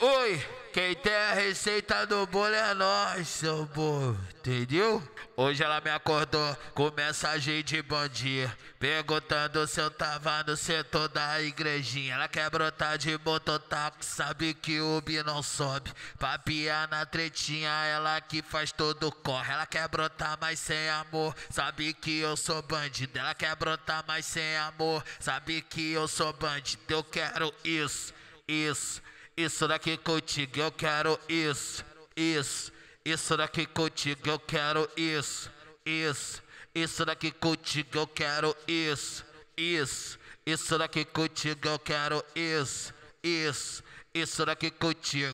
oi, quem tem a receita do bolo é nós, seu povo, entendeu? Hoje ela me acordou com mensagem de bom dia, perguntando se eu tava no setor da igrejinha. Ela quer brotar de mototáxi, sabe que o bi não sobe. Papiar na tretinha, ela que faz todo corre. Ela quer brotar, mas sem amor, sabe que eu sou bandido. Ela quer brotar, mas sem amor, sabe que eu sou bandido. Eu quero isso, isso. Isso daqui contigo eu quero isso, isso. Isso daqui contigo eu quero isso, isso. Isso daqui contigo eu quero isso, isso. Isso daqui contigo eu quero isso, isso. Isso daqui contigo.